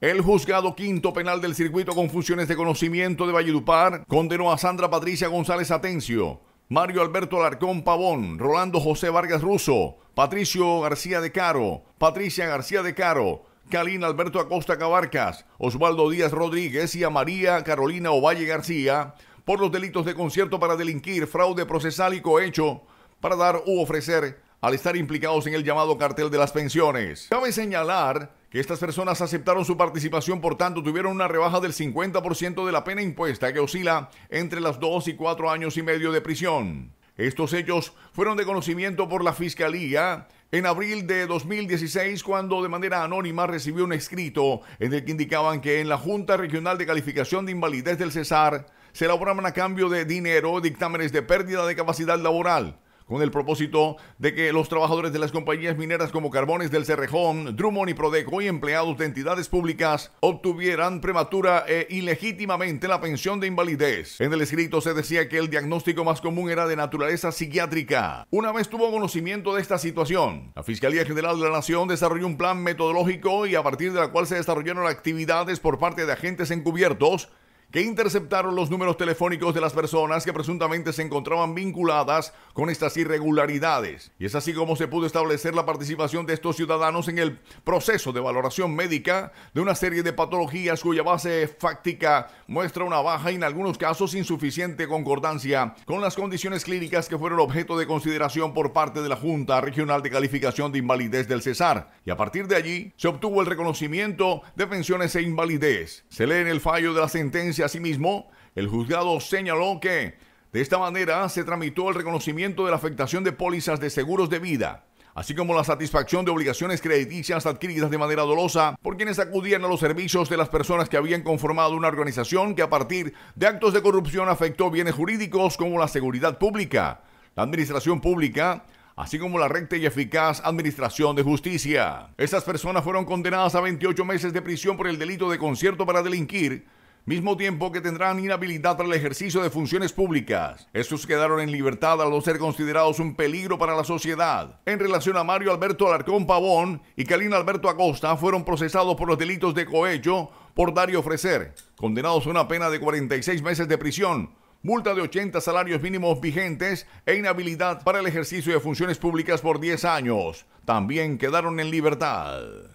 El juzgado quinto penal del circuito con de conocimiento de Valledupar condenó a Sandra Patricia González Atencio, Mario Alberto Alarcón Pavón, Rolando José Vargas Russo, Patricio García de Caro, Patricia García de Caro, kalina Alberto Acosta Cabarcas, Osvaldo Díaz Rodríguez y a María Carolina Ovalle García por los delitos de concierto para delinquir, fraude procesal y cohecho para dar u ofrecer al estar implicados en el llamado cartel de las pensiones. Cabe señalar que estas personas aceptaron su participación, por tanto tuvieron una rebaja del 50% de la pena impuesta que oscila entre las 2 y 4 años y medio de prisión. Estos hechos fueron de conocimiento por la Fiscalía en abril de 2016 cuando de manera anónima recibió un escrito en el que indicaban que en la Junta Regional de Calificación de Invalidez del Cesar se elaboraban a cambio de dinero dictámenes de pérdida de capacidad laboral con el propósito de que los trabajadores de las compañías mineras como Carbones del Cerrejón, Drummond y Prodeco y empleados de entidades públicas obtuvieran prematura e ilegítimamente la pensión de invalidez. En el escrito se decía que el diagnóstico más común era de naturaleza psiquiátrica. Una vez tuvo conocimiento de esta situación, la Fiscalía General de la Nación desarrolló un plan metodológico y a partir de la cual se desarrollaron actividades por parte de agentes encubiertos que interceptaron los números telefónicos de las personas que presuntamente se encontraban vinculadas con estas irregularidades. Y es así como se pudo establecer la participación de estos ciudadanos en el proceso de valoración médica de una serie de patologías cuya base fáctica muestra una baja y en algunos casos insuficiente concordancia con las condiciones clínicas que fueron objeto de consideración por parte de la Junta Regional de Calificación de Invalidez del Cesar. Y a partir de allí se obtuvo el reconocimiento de pensiones e invalidez. Se lee en el fallo de la sentencia asimismo, el juzgado señaló que de esta manera se tramitó el reconocimiento de la afectación de pólizas de seguros de vida, así como la satisfacción de obligaciones crediticias adquiridas de manera dolosa por quienes acudían a los servicios de las personas que habían conformado una organización que a partir de actos de corrupción afectó bienes jurídicos como la seguridad pública, la administración pública, así como la recta y eficaz administración de justicia. Estas personas fueron condenadas a 28 meses de prisión por el delito de concierto para delinquir, mismo tiempo que tendrán inhabilidad para el ejercicio de funciones públicas. Estos quedaron en libertad al no ser considerados un peligro para la sociedad. En relación a Mario Alberto Alarcón Pavón y Kalina Alberto Acosta, fueron procesados por los delitos de cohecho por dar y ofrecer, condenados a una pena de 46 meses de prisión, multa de 80 salarios mínimos vigentes e inhabilidad para el ejercicio de funciones públicas por 10 años. También quedaron en libertad.